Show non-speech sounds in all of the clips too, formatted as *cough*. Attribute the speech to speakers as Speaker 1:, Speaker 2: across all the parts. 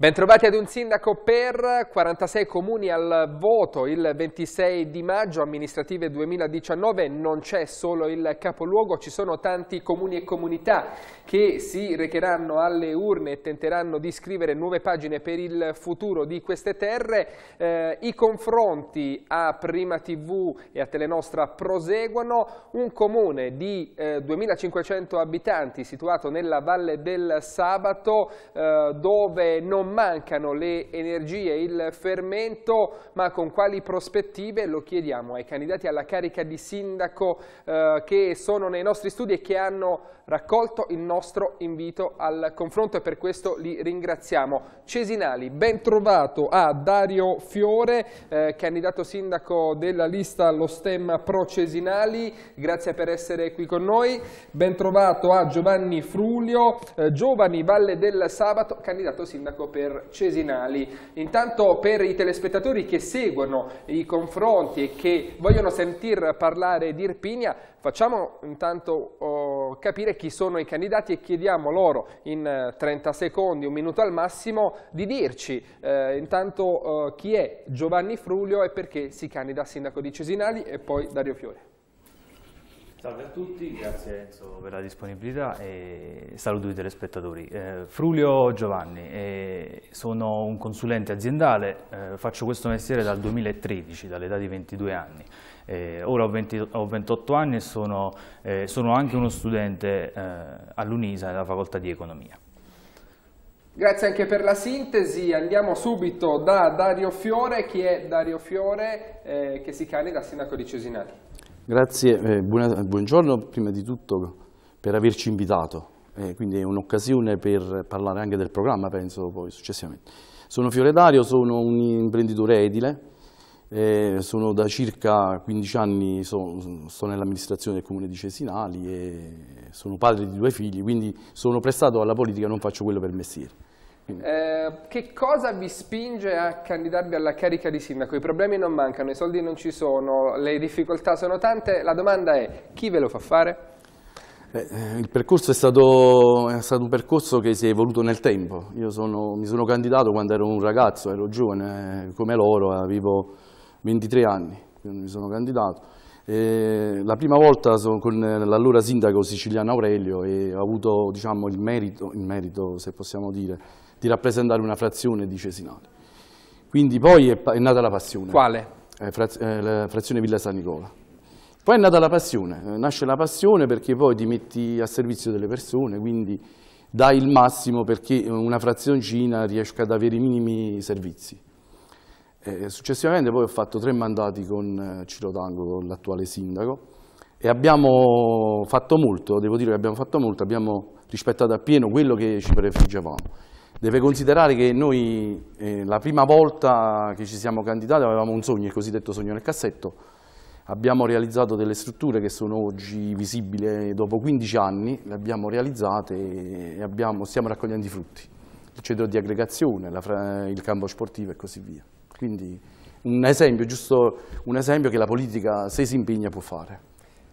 Speaker 1: Bentrovati ad un sindaco per 46 comuni al voto il 26 di maggio, amministrative 2019, non c'è solo il capoluogo, ci sono tanti comuni e comunità che si recheranno alle urne e tenteranno di scrivere nuove pagine per il futuro di queste terre. Eh, I confronti a Prima TV e a Telenostra proseguono, un comune di eh, 2500 abitanti situato nella Valle del Sabato eh, dove non mancano le energie il fermento, ma con quali prospettive lo chiediamo ai candidati alla carica di sindaco eh, che sono nei nostri studi e che hanno raccolto il nostro invito al confronto e per questo li ringraziamo. Cesinali, ben trovato a Dario Fiore, eh, candidato sindaco della lista allo Stemma Pro Cesinali, grazie per essere qui con noi. Ben trovato a Giovanni Frulio, eh, Giovani Valle del Sabato, candidato sindaco per per Cesinali. Intanto per i telespettatori che seguono i confronti e che vogliono sentir parlare di Irpinia, facciamo intanto oh, capire chi sono i candidati e chiediamo loro in 30 eh, secondi, un minuto al massimo, di dirci eh, intanto eh, chi è Giovanni Frulio e perché si candida a sindaco di Cesinali e poi Dario Fiore. Salve a tutti,
Speaker 2: grazie Enzo per la disponibilità e saluto i telespettatori. Eh, Frulio Giovanni, eh, sono un consulente aziendale, eh, faccio questo mestiere dal 2013, dall'età di 22 anni. Eh, ora ho, 20, ho, 28 anni e sono, eh, sono anche uno studente eh, all'UNISA, nella facoltà di Economia.
Speaker 1: Grazie anche per la sintesi, andiamo subito da Dario Fiore, chi è Dario Fiore che si candida a sindaco di Cesinati.
Speaker 3: Grazie, eh, buona, buongiorno prima di tutto per averci invitato, eh, quindi è un'occasione per parlare anche del programma, penso poi successivamente. Sono Fioredario, sono un imprenditore edile, eh, sono da circa 15 anni, so, nell'amministrazione del comune di Cesinali e sono padre di due figli, quindi sono prestato alla politica, non faccio quello per mestiere.
Speaker 1: Eh, che cosa vi spinge a candidarvi alla carica di sindaco? I problemi non mancano, i soldi non ci sono, le difficoltà sono tante. La domanda è chi ve lo fa fare?
Speaker 3: Eh, il percorso è stato, è stato, un percorso che si è evoluto nel tempo. Io sono, mi sono candidato quando ero un ragazzo, ero giovane eh, come loro, eh, avevo 23 anni, quindi mi sono candidato. Eh, la prima volta sono con eh, l'allora sindaco siciliano Aurelio e ho avuto diciamo, il, merito, il merito, se possiamo dire, di rappresentare una frazione di Cesinale. Quindi poi è, è nata la passione. Quale? Eh, fraz eh, la frazione Villa San Nicola. Poi è nata la passione, eh, nasce la passione perché poi ti metti a servizio delle persone, quindi dai il massimo perché una frazioncina riesca ad avere i minimi servizi. Eh, successivamente poi ho fatto tre mandati con eh, Ciro Tango, con l'attuale sindaco, e abbiamo fatto molto, devo dire che abbiamo fatto molto, abbiamo rispettato appieno quello che ci prefiggevamo. Deve considerare che noi eh, la prima volta che ci siamo candidati avevamo un sogno, il cosiddetto sogno nel cassetto, abbiamo realizzato delle strutture che sono oggi visibili eh, dopo 15 anni, le abbiamo realizzate e abbiamo, stiamo raccogliendo i frutti, il centro di aggregazione, la, il campo sportivo e così via. Quindi un esempio, giusto un esempio che la politica se si impegna può fare.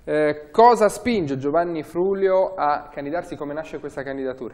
Speaker 1: Eh, cosa spinge Giovanni Frulio a candidarsi? Come nasce questa candidatura?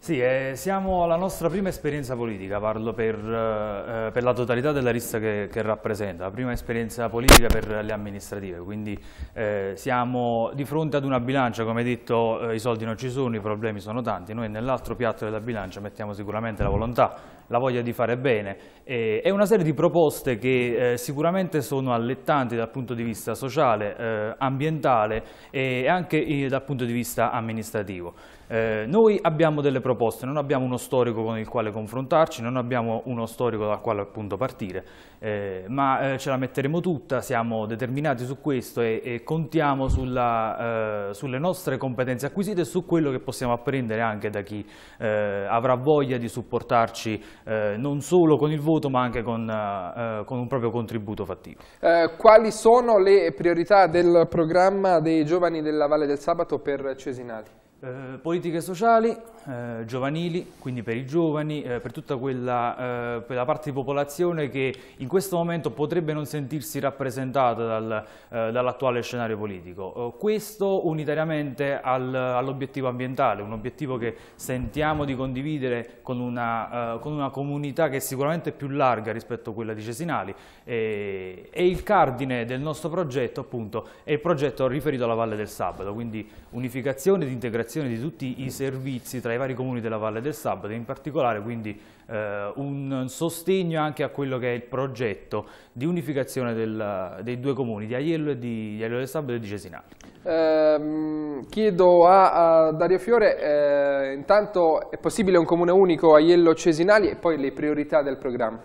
Speaker 2: Sì, eh, siamo alla nostra prima esperienza politica, parlo per, eh, eh per la totalità della lista che, che rappresenta, la prima esperienza politica per le amministrative, quindi eh, siamo di fronte ad una bilancia, come detto eh, i soldi non ci sono, i problemi sono tanti, noi nell'altro piatto della bilancia mettiamo sicuramente la volontà, la voglia di fare bene. E, è una serie di proposte che eh, sicuramente sono allettanti dal punto di vista sociale, eh, ambientale e anche eh, dal punto di vista amministrativo. Eh, noi abbiamo delle proposte, non abbiamo uno storico con il quale confrontarci, non abbiamo uno storico dal quale appunto partire, eh, ma eh, ce la metteremo tutta, siamo determinati su questo e, e contiamo sulla, sulle nostre competenze acquisite e su quello che possiamo apprendere anche da chi avrà voglia di supportarci eh, non solo con il voto ma anche con,
Speaker 1: eh, eh, con un proprio
Speaker 2: contributo fattivo.
Speaker 1: Eh, quali sono le priorità del programma dei giovani della Valle del Sabato per Cesinati? Eh, politiche sociali,
Speaker 2: eh, giovanili, quindi per i giovani, eh, per tutta quella, eh, quella, parte di popolazione che in questo momento potrebbe non sentirsi rappresentata dal, eh, dall'attuale scenario politico. Eh, questo unitariamente al, all'obiettivo ambientale, un obiettivo che sentiamo di condividere con una, con una, comunità che è sicuramente più larga rispetto a quella di Cesinali e, e il cardine del nostro progetto appunto è il progetto riferito alla Valle del Sabato, quindi unificazione ed integrazione integrazione di tutti i servizi tra i vari comuni della Valle del Sabato, in particolare quindi eh, un sostegno anche a quello che è il progetto di unificazione del, dei due comuni, di Aiello, e di, di Aiello del Sabato e di Cesinale.
Speaker 1: Eh, chiedo a, a, Dario Fiore, eh, intanto è possibile un comune unico Aiello-Cesinali e poi le priorità del programma?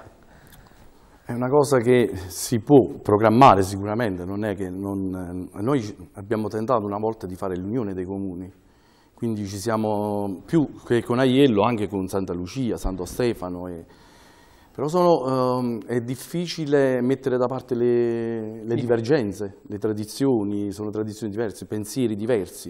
Speaker 3: È una cosa che si può programmare sicuramente, non è che non, eh, noi abbiamo tentato una volta di fare l'unione dei comuni, quindi ci siamo più che con Aiello, anche con Santa Lucia, Santo Stefano. E... Però sono, um, è difficile mettere da parte le, le divergenze, le tradizioni, sono tradizioni diverse, pensieri diversi.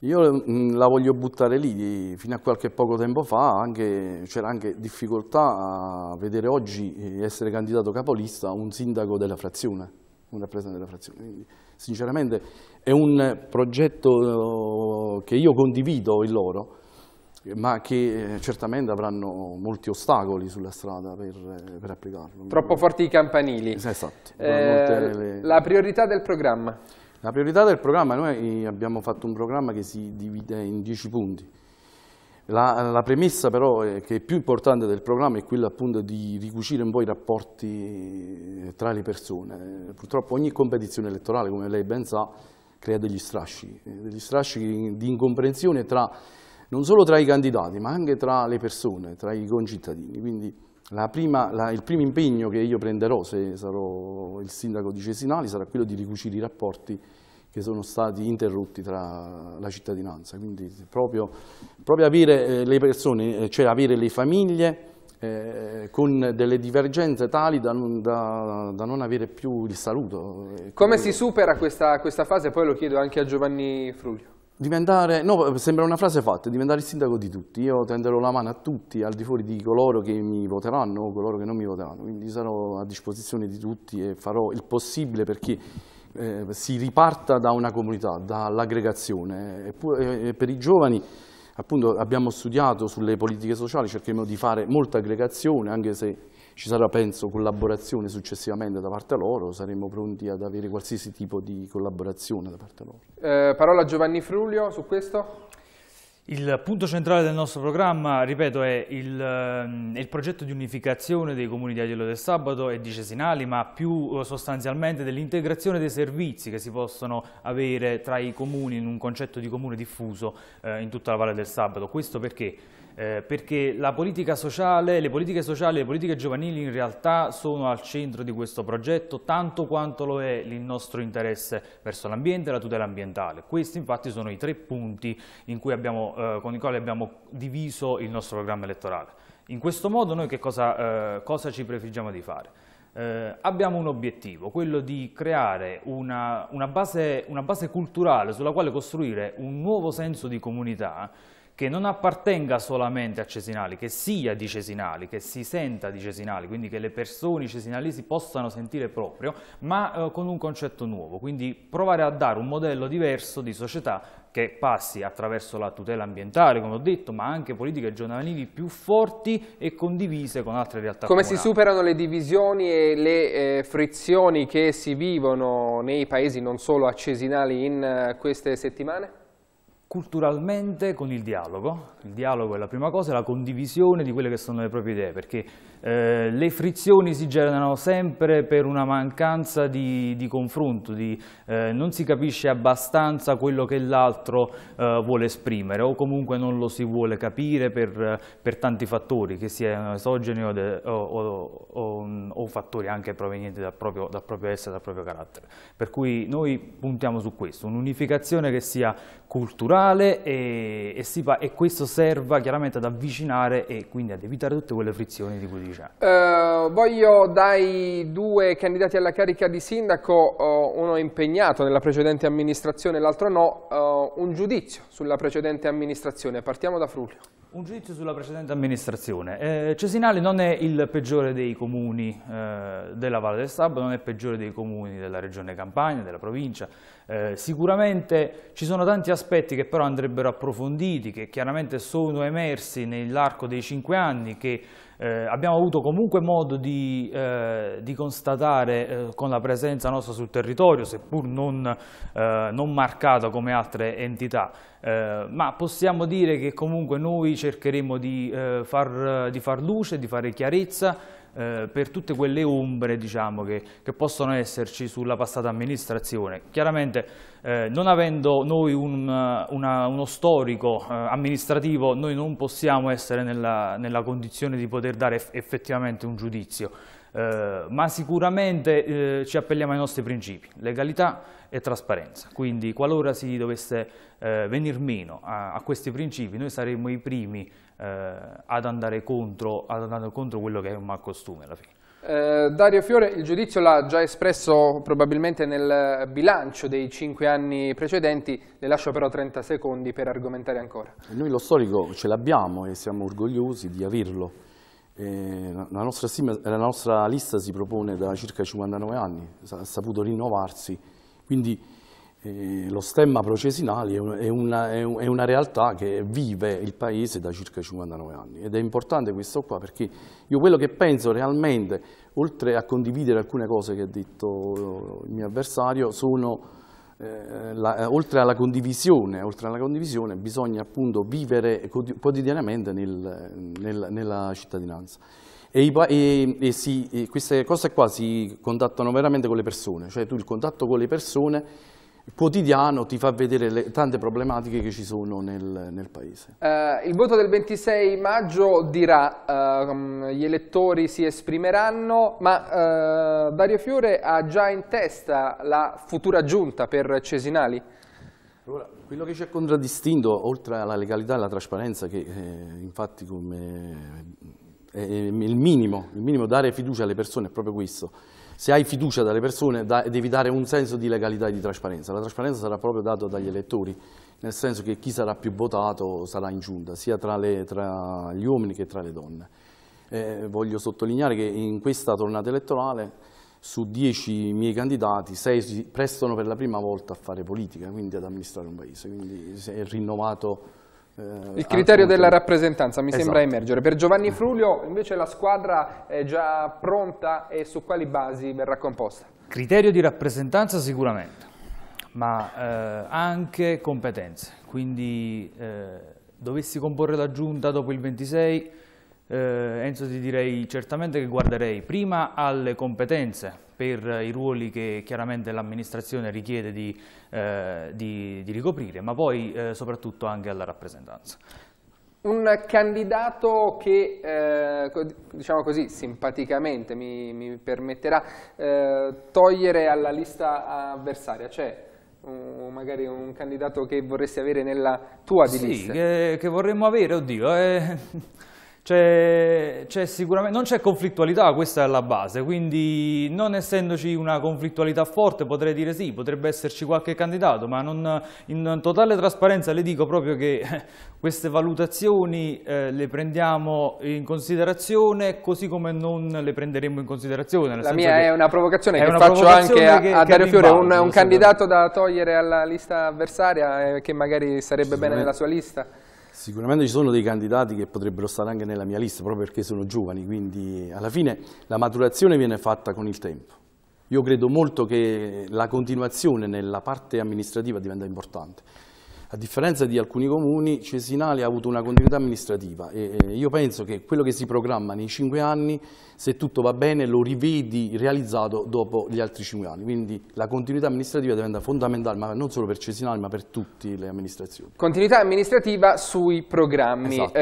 Speaker 3: Io mm, la voglio buttare lì, fino a qualche poco tempo fa c'era anche difficoltà a vedere oggi eh, essere candidato capolista un sindaco della frazione, un rappresentante della frazione sinceramente è un progetto eh, che io condivido il loro, ma che eh, certamente avranno molti ostacoli sulla strada per, eh, per applicarlo. Troppo forti
Speaker 1: i campanili. Esatto. Eh, le... La priorità del programma?
Speaker 3: La priorità del programma, noi abbiamo fatto un programma che si divide in 10 punti. La, la, premessa però è eh, che è più importante del programma è quella appunto di ricucire un po' i rapporti eh, tra le persone. Purtroppo ogni competizione elettorale, come lei ben sa, crea degli strascichi, eh, degli strascichi di incomprensione tra, non solo tra i candidati ma anche tra le persone, tra i concittadini. Quindi la prima, la, il primo impegno che io prenderò se sarò il sindaco di Cesinali sarà quello di ricucire i rapporti che sono stati interrotti tra la cittadinanza. Quindi proprio, proprio avere eh, le persone, eh, cioè avere le famiglie eh, con delle divergenze tali da non, da, da non, avere più il saluto. Come si
Speaker 1: supera questa, questa fase? Poi lo chiedo anche a Giovanni Fruglio.
Speaker 3: Diventare, no, sembra una frase fatta, diventare il sindaco di tutti. Io tenderò la mano a tutti, al di fuori di coloro che mi voteranno o coloro che non mi voteranno. Quindi sarò a disposizione di tutti e farò il possibile perché eh, si riparta da una comunità, dall'aggregazione. Eh, eh, per i giovani appunto, abbiamo studiato sulle politiche sociali, cercheremo di fare molta aggregazione, anche se ci sarà, penso, collaborazione successivamente da parte loro, saremo pronti ad avere qualsiasi tipo di collaborazione da parte loro.
Speaker 1: Eh, parola a Giovanni Fruglio su questo.
Speaker 2: Il punto centrale del nostro programma, ripeto, è il, ehm, è il, progetto di unificazione dei comuni di Aiello del Sabato e di Cesinali, ma più eh, sostanzialmente dell'integrazione dei servizi che si possono avere tra i comuni in un concetto di comune diffuso eh, in tutta la Valle del Sabato. Questo perché? eh, perché la politica sociale, le politiche sociali e le politiche giovanili in realtà sono al centro di questo progetto tanto quanto lo è il nostro interesse verso l'ambiente e la tutela ambientale. Questi infatti sono i tre punti abbiamo, eh, con i quali abbiamo diviso il nostro programma elettorale. In questo modo noi che cosa, eh, cosa ci prefiggiamo di fare? Eh, abbiamo un obiettivo, quello di creare una, una, base, una base culturale sulla quale costruire un nuovo senso di comunità che non appartenga solamente a Cesinali, che sia di Cesinali, che si senta di Cesinali, quindi che le persone cesinali si possano sentire proprio, ma eh, con un concetto nuovo, quindi provare a dare un modello diverso di società che passi attraverso la tutela ambientale, come ho detto, ma anche politiche giovanili più forti e condivise con altre realtà Come comunali. si
Speaker 1: superano le divisioni e le eh, frizioni che si vivono nei paesi, non solo a Cesinali, in uh, queste settimane?
Speaker 2: culturalmente con il dialogo. Il dialogo è la prima cosa, la condivisione di quelle che sono le proprie idee, perché eh, le frizioni si generano sempre per una mancanza di, di confronto, di, eh, non si capisce abbastanza quello che l'altro eh, vuole esprimere o comunque non lo si vuole capire per, per tanti fattori, che siano esogeni o, de, o, o, o fattori anche provenienti dal proprio, dal proprio essere, dal proprio carattere. Per cui noi puntiamo su questo, un'unificazione che sia culturale, normale e, e, si, e, questo serva chiaramente ad avvicinare e quindi ad evitare tutte quelle frizioni di cui diciamo.
Speaker 1: Eh, voglio dai due candidati alla carica di sindaco, eh, uno impegnato nella precedente amministrazione e l'altro no, eh, un giudizio sulla precedente amministrazione. Partiamo da Frullio.
Speaker 2: Un giudizio sulla precedente amministrazione. Eh, Cesinali non è il peggiore dei comuni eh, della Valle del Sabato, non è il peggiore dei comuni della regione Campania, della provincia, eh, sicuramente ci sono tanti aspetti che però andrebbero approfonditi, che chiaramente sono emersi nell'arco dei cinque anni, che eh, abbiamo avuto comunque modo di, eh, di constatare eh, con la presenza nostra sul territorio, seppur non, eh, non marcata come altre entità. Eh, ma possiamo dire che comunque noi cercheremo di, far, di far luce, di fare chiarezza eh, per tutte quelle ombre diciamo, che, che, possono esserci sulla passata amministrazione. Chiaramente eh, non avendo noi un, eh, una, uno storico eh, amministrativo noi non possiamo essere nella, nella condizione di poter dare effettivamente un giudizio. Eh, ma sicuramente eh, ci appelliamo ai nostri principi, legalità e trasparenza. Quindi qualora si dovesse eh, venir meno a, a, questi principi, noi saremmo i primi eh, ad andare, contro, ad, andare contro, quello che è un malcostume alla fine.
Speaker 1: Eh, Dario Fiore il giudizio l'ha già espresso probabilmente nel bilancio dei cinque anni precedenti, le lascio però 30 secondi per argomentare ancora.
Speaker 3: Noi lo storico ce l'abbiamo e siamo orgogliosi di averlo. Eh, la, nostra stima, la, nostra lista si propone da circa 59 anni, ha saputo rinnovarsi, quindi eh, lo stemma procesinali è, una, è una, realtà che vive il paese da circa 59 anni ed è importante questo qua perché io quello che penso realmente, oltre a condividere alcune cose che ha detto il mio avversario, sono eh, la, eh, oltre, alla oltre, alla condivisione, bisogna appunto vivere quotidianamente nel, nel, nella cittadinanza. E, e, e, si, e queste cose qua si contattano veramente con le persone, cioè tu il contatto con le persone quotidiano ti fa vedere le tante problematiche che ci sono nel, nel paese.
Speaker 1: Eh, il voto del 26 maggio dirà eh, gli elettori si esprimeranno, ma eh, Dario Fiore ha già in testa la futura giunta per Cesinali?
Speaker 3: Allora, quello che ci ha contraddistinto, oltre alla legalità e alla trasparenza, che eh, infatti come, eh, è il minimo, il minimo dare fiducia alle persone è proprio questo, se hai fiducia dalle persone da, devi dare un senso di legalità e di trasparenza. La trasparenza sarà proprio data dagli elettori, nel senso che chi sarà più votato sarà in giunta, sia tra, le, tra gli uomini che tra le donne. Eh, voglio sottolineare che in questa tornata elettorale su dieci miei candidati, sei si prestano per la prima volta a fare politica, quindi ad amministrare un paese, quindi si è rinnovato eh, il criterio della
Speaker 1: rappresentanza mi esatto. sembra emergere. Per Giovanni Frulio invece la squadra è già pronta e su quali basi verrà composta?
Speaker 2: Criterio di rappresentanza sicuramente, ma eh, anche competenze. Quindi eh, dovessi comporre la giunta dopo il 26, eh, Enzo ti direi certamente che guarderei prima alle competenze per i ruoli che chiaramente l'amministrazione richiede di, eh, di, di, ricoprire, ma poi eh, soprattutto anche alla rappresentanza.
Speaker 1: Un candidato che, eh, diciamo così, simpaticamente mi, mi permetterà eh, togliere alla lista avversaria, cioè o magari un candidato che vorresti avere nella tua di lista? Sì,
Speaker 2: che, che, vorremmo avere, oddio. Eh. C'è, sicuramente, non c'è conflittualità, questa è la base, quindi non essendoci una conflittualità forte potrei dire sì, potrebbe esserci qualche candidato, ma non, in totale trasparenza le dico proprio che eh, queste valutazioni eh, le prendiamo in considerazione così come non le prenderemo in considerazione. la mia è una provocazione è che una faccio provocazione anche che, a, a Dario Fiore, un, un
Speaker 1: candidato da togliere alla lista avversaria eh, che magari sarebbe bene nella sua lista.
Speaker 3: Sicuramente ci sono dei candidati che potrebbero stare anche nella mia lista, proprio perché sono giovani, quindi alla fine la maturazione viene fatta con il tempo. Io credo molto che la continuazione nella parte amministrativa diventa importante a differenza di alcuni comuni, Cesinale ha avuto una continuità amministrativa e, io penso che quello che si programma nei cinque anni, se tutto va bene, lo rivedi realizzato dopo gli altri cinque anni. Quindi la continuità amministrativa diventa fondamentale, ma non solo per Cesinale, ma per tutte le amministrazioni.
Speaker 1: Continuità amministrativa sui programmi. Esatto.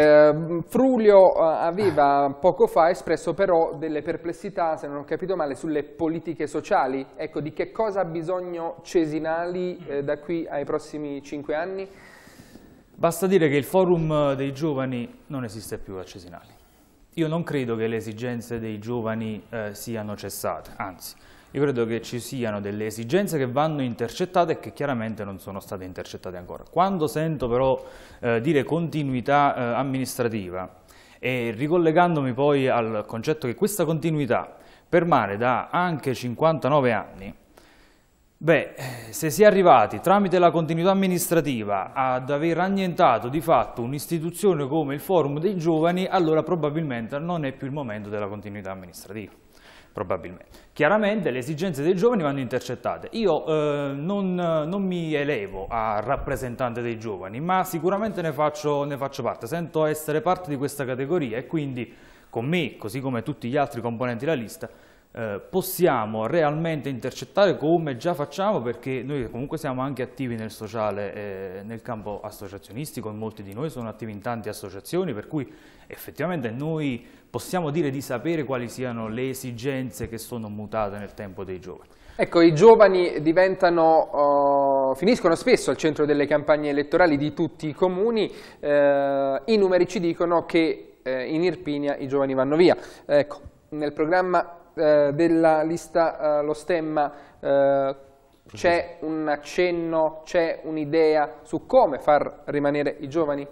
Speaker 1: Eh, Frulio eh, aveva poco fa espresso però delle perplessità, se non ho capito male, sulle politiche sociali. Ecco, di che cosa ha bisogno Cesinali eh, da qui ai prossimi cinque anni? anni,
Speaker 2: basta dire che il forum dei giovani non esiste più a Cesinali. Io non credo che le esigenze dei giovani eh, siano cessate, anzi, io credo che ci siano delle esigenze che vanno intercettate e che chiaramente non sono state intercettate ancora. Quando sento però eh, dire continuità eh, amministrativa e ricollegandomi poi al concetto che questa continuità permane da anche 59 anni, Beh, se si è arrivati tramite la continuità amministrativa ad aver annientato di fatto un'istituzione come il Forum dei Giovani, allora probabilmente non è più il momento della continuità amministrativa. Chiaramente le esigenze dei giovani vanno intercettate. Io eh, non, non, mi elevo a rappresentante dei giovani, ma sicuramente ne faccio, ne faccio parte, sento essere parte di questa categoria e quindi con me, così come tutti gli altri componenti della lista, eh, possiamo realmente intercettare come già facciamo perché noi comunque siamo anche attivi nel sociale, eh, nel campo associazionistico e molti di noi sono attivi in tante associazioni per cui effettivamente noi possiamo dire di sapere quali siano le esigenze che sono mutate nel tempo dei giovani.
Speaker 1: Ecco, i giovani diventano, uh, finiscono spesso al centro delle campagne elettorali di tutti i comuni, uh, i numeri ci dicono che uh, in Irpinia i giovani vanno via. Ecco, nel programma eh, della lista, eh, lo stemma, eh, c'è un accenno, c'è un'idea su come far rimanere i giovani?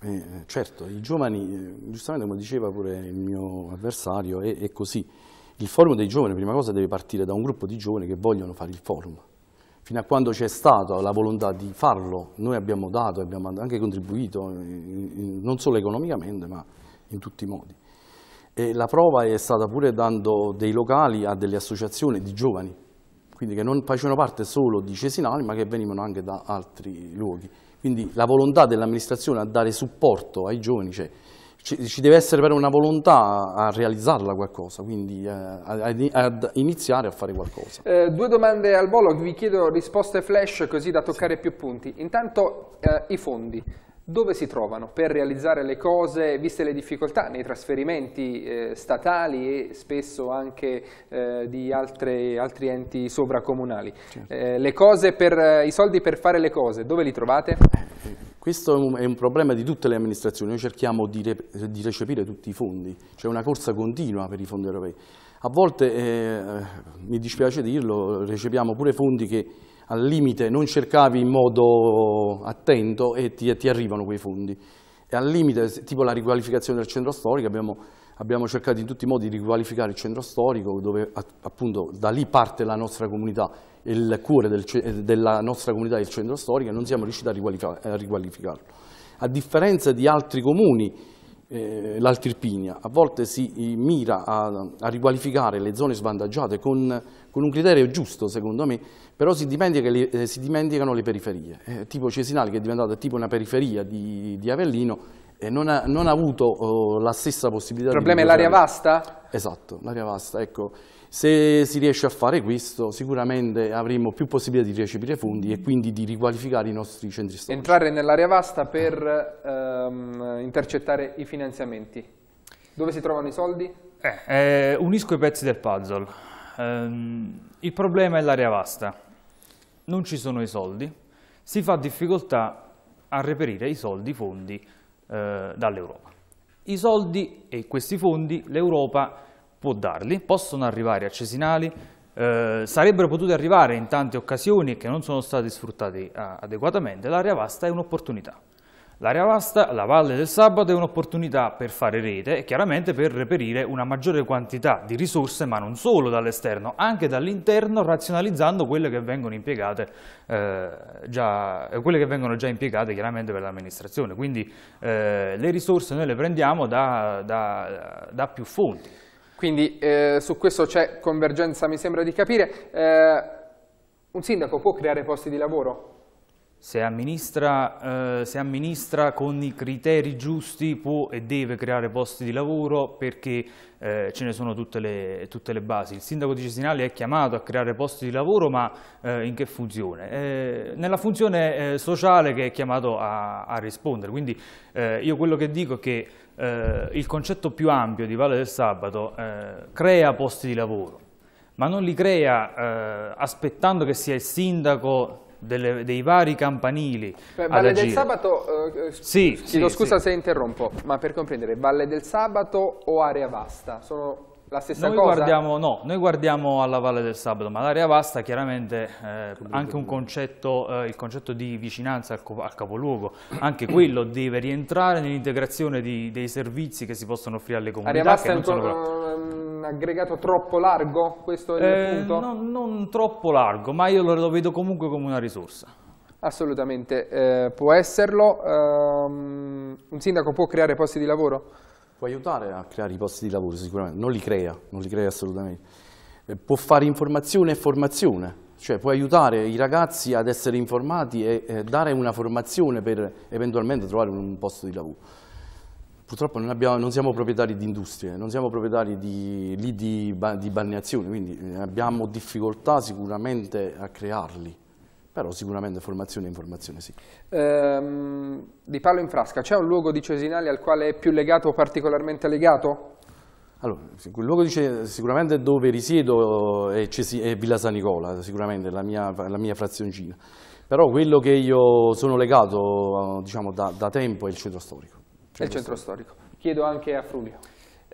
Speaker 3: Eh, certo, i giovani, eh, giustamente come diceva pure il mio avversario, è, è così. Il forum dei giovani, prima cosa, deve partire da un gruppo di giovani che vogliono fare il forum fino a quando c'è stata la volontà di farlo, noi abbiamo dato, abbiamo anche contribuito, in, in, non solo economicamente, ma in tutti i modi. E la prova è stata pure dando dei locali a delle associazioni di giovani, quindi che non facevano parte solo di Cesinali ma che venivano anche da altri luoghi. Quindi la volontà dell'amministrazione a dare supporto ai giovani c'è. Cioè, ci deve essere però una volontà a realizzarla qualcosa, quindi eh, ad iniziare a fare qualcosa.
Speaker 1: Eh, due domande al volo, vi chiedo risposte flash così da toccare sì. più punti. Intanto eh, i fondi, dove si trovano per realizzare le cose, viste le difficoltà nei trasferimenti eh, statali e spesso anche eh, di altre, altri enti sovracomunali. Certo. Eh, per, I soldi per fare le cose, dove li trovate? Eh, eh, questo è un problema di tutte le amministrazioni, noi cerchiamo
Speaker 3: di, re, di recepire tutti i fondi, c'è una corsa continua per i fondi europei. A volte, eh, mi dispiace dirlo, recepiamo pure fondi che al limite non cercavi in modo attento e ti, ti arrivano quei fondi. E al limite, tipo la riqualificazione del centro storico, abbiamo, abbiamo cercato in tutti i modi di riqualificare il centro storico, dove appunto da lì parte la nostra comunità, il cuore del, della nostra comunità è il centro storico, e non siamo riusciti a riqualificarlo. A differenza di altri comuni, eh, l'Altirpinia, a volte si eh, mira a, a riqualificare le zone svantaggiate con, con, un criterio giusto secondo me, però si, dimentica le, eh, si dimenticano le periferie, eh, tipo Cesinale che è diventata tipo una periferia di, di Avellino eh, non ha, non ha, avuto oh, la stessa possibilità. Il problema è l'area
Speaker 1: vasta?
Speaker 3: Esatto, l'area vasta, ecco. Se si riesce a fare questo, sicuramente avremo più possibilità di recepire fondi e quindi di riqualificare i nostri centri storici.
Speaker 1: Entrare nell'area vasta per ehm, intercettare i finanziamenti. Dove si trovano i soldi? Eh,
Speaker 2: eh, unisco i pezzi del puzzle. Um, il problema è l'area vasta. Non ci sono i soldi. Si fa difficoltà a reperire i soldi, i fondi eh, dall'Europa. I soldi e questi fondi l'Europa può darli, possono arrivare a Cesinali, eh, sarebbero potute arrivare in tante occasioni che non sono state sfruttate eh, adeguatamente, l'area vasta è un'opportunità. L'area vasta, la Valle del Sabato, è un'opportunità per fare rete e chiaramente per reperire una maggiore quantità di risorse, ma non solo dall'esterno, anche dall'interno, razionalizzando quelle che vengono, eh, già, eh, quelle che vengono già, impiegate chiaramente per l'amministrazione. Quindi eh, le risorse noi
Speaker 1: le prendiamo da, da, da più fonti. Quindi eh, su questo c'è convergenza, mi sembra di capire. Eh, un sindaco può creare posti di lavoro?
Speaker 2: Se amministra, eh, se amministra, con i criteri giusti può e deve creare posti di lavoro perché eh, ce ne sono tutte le, tutte le, basi. Il sindaco di Cesinale è chiamato a creare posti di lavoro ma eh, in che funzione? Eh, nella funzione eh, sociale che è chiamato a, a rispondere, quindi eh, io quello che dico è che eh, il concetto più ampio di Valle del Sabato eh, crea posti di lavoro, ma non li crea eh, aspettando che sia il sindaco delle, dei vari campanili. Beh, cioè, Valle del
Speaker 1: Sabato, eh, sì, chiedo sì, scusa sì. se interrompo, ma per comprendere, Valle del Sabato o area vasta? Sono la stessa noi cosa? Guardiamo,
Speaker 2: no, noi guardiamo alla Valle del Sabato, ma l'area vasta chiaramente eh, anche concetto, eh, il concetto di vicinanza al, al, capoluogo, anche quello deve rientrare nell'integrazione dei servizi che si possono offrire alle comunità. L'area vasta è
Speaker 1: un, un aggregato troppo largo, questo è il eh, punto? No,
Speaker 2: non troppo largo, ma io lo, lo vedo comunque come una risorsa.
Speaker 1: Assolutamente, eh, può esserlo. Um, un sindaco può creare posti di lavoro? può aiutare a
Speaker 3: creare i posti di lavoro sicuramente, non li crea, non li crea assolutamente. Eh, può fare informazione e formazione, cioè può aiutare i ragazzi ad essere informati e dare una formazione per eventualmente trovare un posto di lavoro. Purtroppo non, abbiamo, non siamo proprietari di industrie, non siamo proprietari di lidi di, di balneazione, quindi eh, abbiamo difficoltà sicuramente a crearli però sicuramente formazione e informazione sì.
Speaker 1: Ehm, di Paolo in Frasca, c'è un luogo di Cesinali al quale è più legato o particolarmente legato?
Speaker 3: Allora, il luogo di dice, sicuramente dove risiedo è, è, Villa San Nicola, sicuramente la mia, la mia, frazioncina, però quello che io sono legato diciamo, da, da tempo è il centro storico. Centro il
Speaker 1: centro storico. storico. Chiedo anche a Frulio.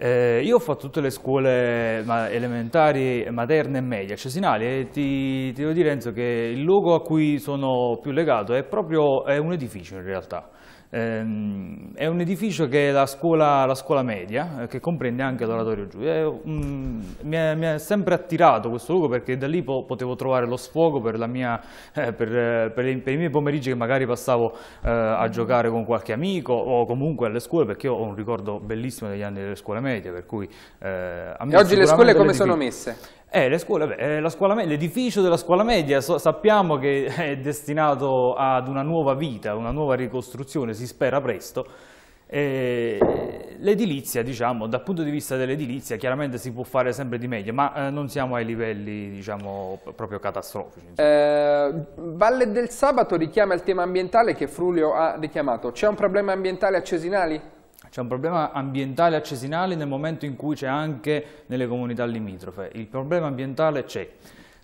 Speaker 2: Eh, io ho fatto tutte le scuole elementari, materne e medie, cesinali e ti, ti, devo dire Enzo che il luogo a cui sono più legato è proprio è un edificio in realtà. Ehm, è un edificio che è la scuola, la scuola media, eh, che comprende anche l'oratorio Giulia. Um, mi, ha sempre attirato questo luogo perché da lì po potevo trovare lo sfogo per, mia, eh, per, eh, per, i, per, i miei pomeriggi che magari passavo eh, a giocare con qualche amico o comunque alle scuole, perché io ho un ricordo bellissimo degli anni delle scuole medie. Per cui, eh, a me e oggi le scuole come sono messe? Eh, le scuole, eh, l'edificio della scuola media so, sappiamo che *laughs* è destinato ad una nuova vita, una nuova ricostruzione, si spera presto. Eh, l'edilizia, diciamo, dal punto di vista dell'edilizia chiaramente si può fare sempre di meglio, ma eh, non siamo ai livelli, diciamo, proprio catastrofici.
Speaker 1: Eh, Valle del Sabato richiama il tema ambientale che Frulio ha richiamato. C'è un problema ambientale a Cesinali? C'è un
Speaker 2: problema ambientale a Cesinali nel momento in cui c'è anche nelle comunità limitrofe. Il problema ambientale c'è.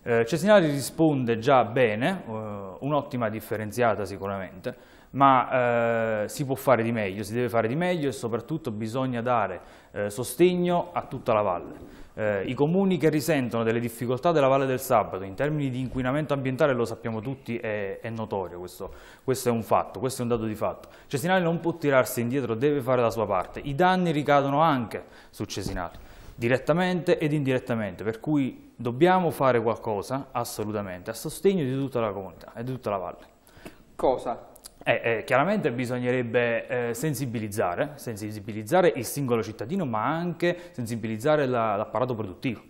Speaker 2: Eh, Cesinali risponde già bene, eh, un'ottima differenziata sicuramente, ma eh, si può fare di meglio, si deve fare di meglio e soprattutto bisogna dare eh, sostegno a tutta la valle. Eh, I comuni che risentono delle difficoltà della Valle del Sabato in termini di inquinamento ambientale, lo sappiamo tutti, è, è notorio, questo, questo, è un fatto, questo è un dato di fatto. Cesinale non può tirarsi indietro, deve fare la sua parte. I danni ricadono anche su Cesinale, direttamente ed indirettamente, per cui dobbiamo fare qualcosa assolutamente a sostegno di tutta la comunità e di tutta la Valle. Cosa? Eh, eh, chiaramente bisognerebbe eh, sensibilizzare, sensibilizzare, il singolo cittadino, ma anche sensibilizzare l'apparato la, produttivo.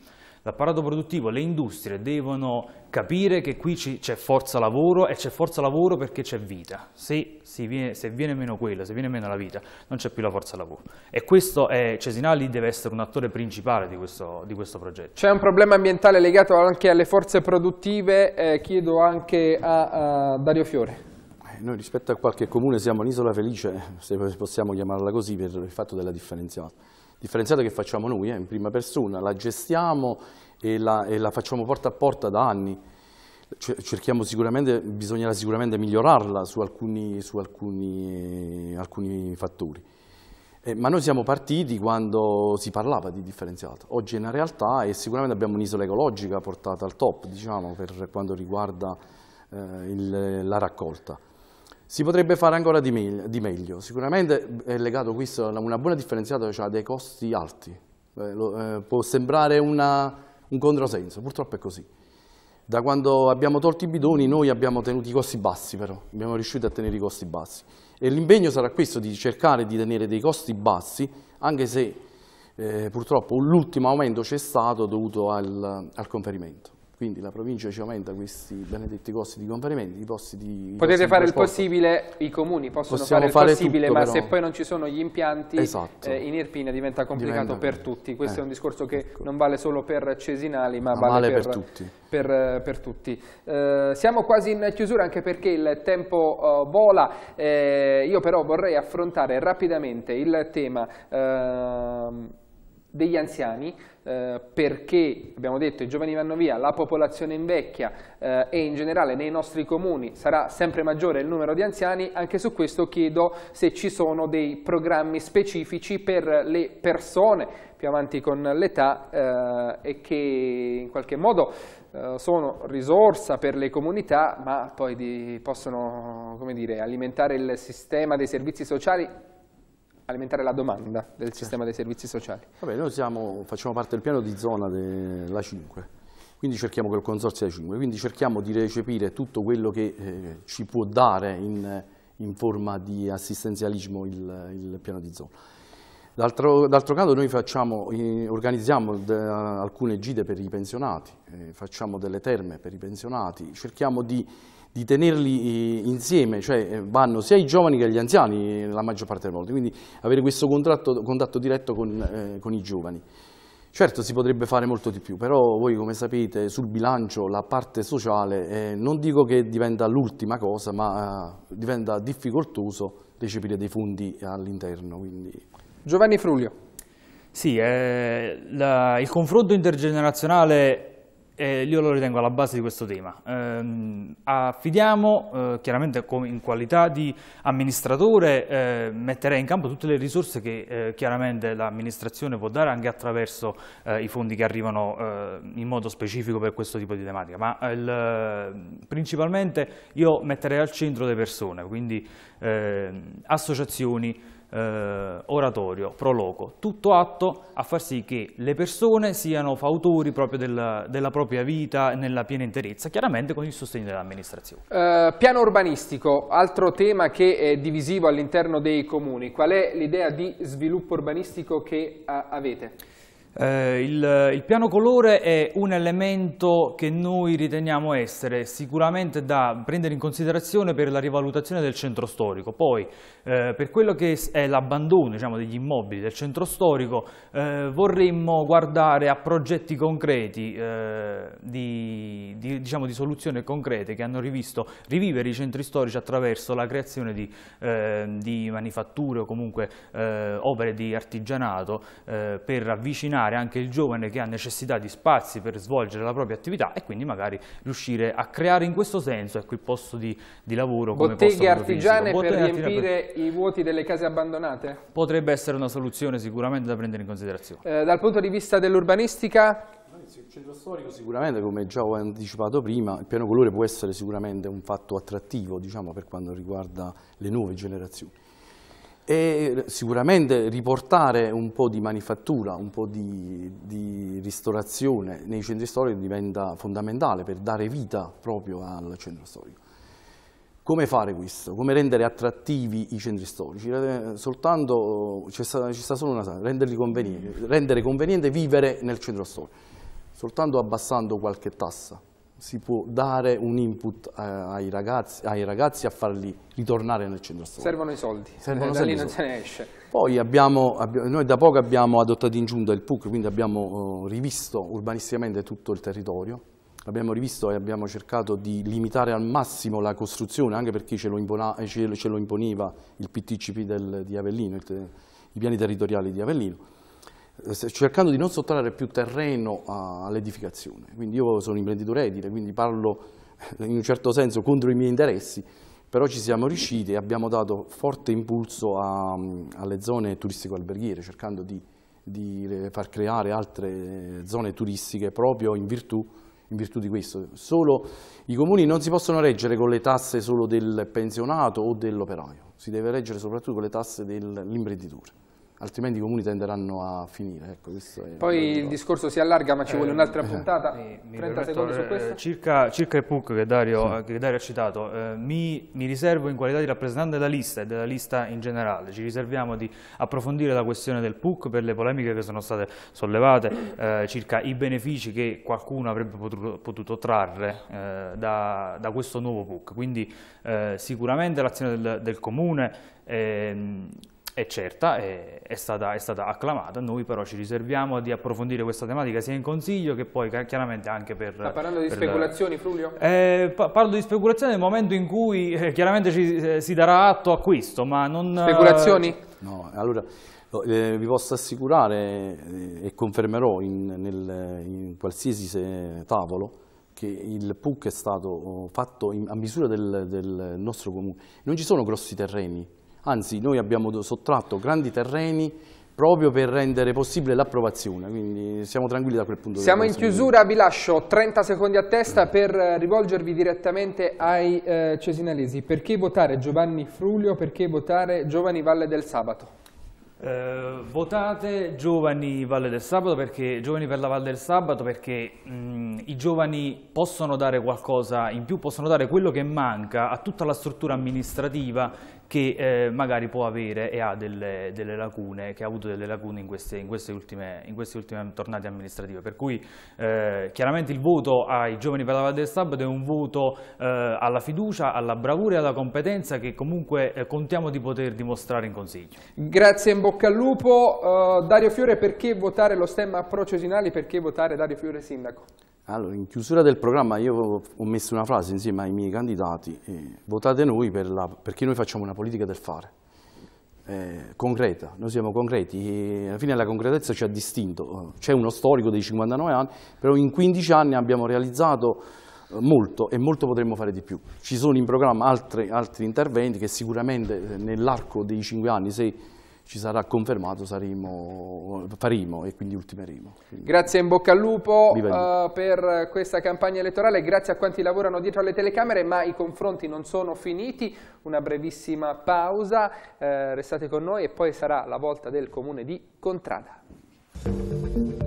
Speaker 2: L'apparato produttivo, le industrie devono capire che qui c'è forza lavoro e c'è forza lavoro perché c'è vita. Se, viene, se viene meno quella, se viene meno la vita, non c'è più la forza lavoro. E questo è, Cesinali deve essere un attore principale di questo, di questo progetto.
Speaker 1: C'è un problema ambientale legato anche alle forze produttive, eh, chiedo anche a, a Dario Fiore.
Speaker 3: Eh, noi rispetto a qualche comune siamo un'isola felice, se possiamo chiamarla così, per il fatto della differenziata. Differenziata che facciamo noi, eh, in prima persona, la gestiamo e la, e la, facciamo porta a porta da anni. Cerchiamo sicuramente, bisognerà sicuramente migliorarla su alcuni, su alcuni, eh, alcuni fattori. Eh, ma noi siamo partiti quando si parlava di differenziata. Oggi è una realtà e sicuramente abbiamo un'isola ecologica portata al top, diciamo, per quanto riguarda eh, il, la raccolta. Si potrebbe fare ancora di, me di meglio, sicuramente è legato questo a una buona differenziata, cioè dei costi alti, eh, lo, eh, può sembrare una, un controsenso, purtroppo è così. Da quando abbiamo tolto i bidoni noi abbiamo tenuto i costi bassi però, abbiamo riuscito a tenere i costi bassi e l'impegno sarà questo di cercare di tenere dei costi bassi anche se eh, purtroppo l'ultimo aumento c'è stato dovuto al, al conferimento quindi la provincia ci aumenta questi benedetti costi di conferimenti, i costi di... Potete costi fare il
Speaker 1: possibile, i comuni possono Possiamo fare il possibile, tutto, ma però... se poi non ci sono gli impianti esatto. eh, in Irpina diventa complicato diventa... per tutti. Questo eh. è un eh, discorso che ecco. non vale solo per Cesinali, ma, ma vale, per, per, tutti. Per, eh, per tutti. Eh, siamo quasi in chiusura anche perché il tempo uh, vola, io però vorrei affrontare rapidamente il tema... Uh, degli anziani eh, perché, abbiamo detto, i giovani vanno via, la popolazione invecchia eh, e in generale nei nostri comuni sarà sempre maggiore il numero di anziani, anche su questo chiedo se ci sono dei programmi specifici per le persone più avanti con l'età eh, e che in qualche modo eh, sono risorsa per le comunità ma poi di, possono dire, alimentare il sistema dei servizi sociali alimentare la domanda del certo. sistema dei servizi sociali.
Speaker 3: Vabbè, noi siamo, facciamo parte del piano di zona della 5, quindi cerchiamo che il consorzio della 5, quindi cerchiamo di recepire tutto quello che eh, ci può dare in, in forma di assistenzialismo il, il piano di zona. D'altro, canto noi facciamo, organizziamo de, eh, alcune gite per i pensionati, eh, facciamo delle terme per i pensionati, cerchiamo di di tenerli eh, insieme, cioè eh, vanno sia i giovani che gli anziani eh, la maggior parte delle volte, quindi avere questo contratto, contatto diretto con, eh, con i giovani. Certo si potrebbe fare molto di più, però voi come sapete sul bilancio la parte sociale eh, non dico che diventa l'ultima cosa, ma eh, diventa difficoltoso recepire dei fondi all'interno.
Speaker 2: Giovanni Frulio. Sì, eh, la, il confronto intergenerazionale eh, io lo ritengo alla base di questo tema. Eh, affidiamo, eh, chiaramente in qualità di amministratore, eh, metterei in campo tutte le risorse che eh, chiaramente l'amministrazione può dare anche attraverso eh, i fondi che arrivano in modo specifico per questo tipo di tematica, ma il, principalmente io metterei al centro le persone, quindi ehm, associazioni, eh, oratorio, proloco, tutto atto a far sì che le persone siano fautori proprio della, della propria vita nella piena interezza, chiaramente con il sostegno dell'amministrazione.
Speaker 1: Eh, piano urbanistico, altro tema che è divisivo all'interno dei comuni, qual è l'idea di sviluppo urbanistico che eh, avete?
Speaker 2: Eh, il, il, piano colore è un elemento che noi riteniamo essere sicuramente da prendere in considerazione per la rivalutazione del centro storico. Poi, eh, per quello che è l'abbandono diciamo, degli immobili del centro storico, eh, vorremmo guardare a progetti concreti, eh, di, di, diciamo, di, soluzioni concrete che hanno rivisto rivivere i centri storici attraverso la creazione di, eh, di manifatture o comunque eh, opere di artigianato per avvicinare accompagnare anche il giovane che ha necessità di spazi per svolgere la propria attività e quindi magari riuscire a creare in questo senso ecco, il posto di, di lavoro botteghe artigiane per riempire
Speaker 1: per... i vuoti delle case abbandonate?
Speaker 2: Potrebbe essere una soluzione sicuramente da prendere in considerazione.
Speaker 1: Eh, dal punto di vista dell'urbanistica? Il
Speaker 3: centro storico sicuramente, come già ho anticipato prima, il piano colore può essere sicuramente un fatto attrattivo diciamo, per quanto riguarda le nuove generazioni e sicuramente riportare un po' di manifattura, un po' di, di, ristorazione nei centri storici diventa fondamentale per dare vita proprio al centro storico. Come fare questo? Come rendere attrattivi i centri storici? Eh, soltanto, c'è sta, solo una cosa, renderli convenienti, rendere conveniente vivere nel centro storico, soltanto abbassando qualche tassa si può dare un input eh, ai ragazzi, ai ragazzi, a farli ritornare nel centro storico.
Speaker 1: Servono i soldi, Servono da lì non se ne esce.
Speaker 3: Poi abbiamo, abbiamo, noi da poco abbiamo adottato in giunta il PUC, quindi abbiamo uh, rivisto urbanisticamente tutto il territorio, abbiamo rivisto e abbiamo cercato di limitare al massimo la costruzione, anche perché ce lo, impona, ce, ce lo imponeva il PTCP del, di Avellino, il, i piani territoriali di Avellino cercando di non sottrarre più terreno all'edificazione. Quindi io sono imprenditore edile, quindi parlo eh, in un certo senso contro i miei interessi, però ci siamo riusciti e abbiamo dato forte impulso a, alle zone turistico-alberghiere, cercando di, di, eh, far creare altre eh, zone turistiche proprio in virtù, in virtù di questo. Solo i comuni non si possono reggere con le tasse solo del pensionato o dell'operaio, si deve reggere soprattutto con le tasse dell'imprenditore altrimenti
Speaker 2: i comuni tenderanno a finire. Ecco,
Speaker 1: Poi il discorso si allarga ma ci eh, vuole un'altra eh. puntata, eh, 30 secondi su eh, questo.
Speaker 2: Circa, circa il PUC che Dario, sì. che Dario ha citato, eh, mi, mi, riservo in qualità di rappresentante della lista e della lista in generale, ci riserviamo di approfondire la questione del PUC per le polemiche che sono state sollevate eh, circa i benefici che qualcuno avrebbe potuto, potuto trarre da, da, questo nuovo PUC, quindi sicuramente l'azione del, del comune ehm, è certa, è, è, stata, è, stata, acclamata, noi però ci riserviamo di approfondire questa tematica sia in consiglio che poi chiaramente anche per... Sta ah, parlando di speculazioni Fulvio? Eh, pa parlo di speculazioni nel momento in cui eh, chiaramente ci, eh, si darà atto a questo, ma non... Eh, speculazioni?
Speaker 3: No, allora... Eh, vi posso assicurare eh, e confermerò in, nel, in qualsiasi se, tavolo che il PUC è stato oh, fatto in, a misura del, del nostro comune. Non ci sono grossi terreni, anzi noi abbiamo sottratto grandi terreni proprio per rendere possibile l'approvazione, quindi siamo tranquilli da quel punto di vista. Siamo in chiusura,
Speaker 1: vi lascio 30 secondi a testa per eh, rivolgervi direttamente ai eh, cesinalesi. Perché votare Giovanni Frulio, perché votare Giovani Valle del Sabato? Eh,
Speaker 2: votate Giovani Valle del Sabato perché Giovani per la Valle del Sabato perché mh, mm, i giovani possono dare qualcosa in più, possono dare quello che manca a tutta la struttura amministrativa che eh, magari può avere e ha delle, delle, lacune, che ha avuto delle lacune in queste, in queste, ultime, in queste ultime, tornate amministrative. Per cui eh, chiaramente il voto ai giovani per la Valle del Sabato è un voto eh, alla fiducia, alla bravura e alla competenza che comunque eh, contiamo di poter dimostrare in Consiglio.
Speaker 1: Grazie, in bocca al lupo. Uh, Dario Fiore, perché votare lo stemma a Procesinali? Perché votare Dario Fiore Sindaco?
Speaker 3: Allora, in chiusura del programma io ho messo una frase insieme ai miei candidati, eh, votate noi per la, perché noi facciamo una politica del fare, eh, concreta, noi siamo concreti, e alla fine la concretezza ci ha distinto, c'è uno storico dei 59 anni, però in 15 anni abbiamo realizzato eh, molto e molto potremmo fare di più. Ci sono in programma altri, altri interventi che sicuramente eh, nell'arco dei 5 anni, se ci sarà confermato saremo, faremo e quindi ultimeremo. Quindi. Grazie in bocca al lupo uh,
Speaker 1: per questa campagna elettorale, grazie a quanti lavorano dietro alle telecamere, ma i confronti non sono finiti, una brevissima pausa, uh, restate con noi e poi sarà la volta del comune di Contrada.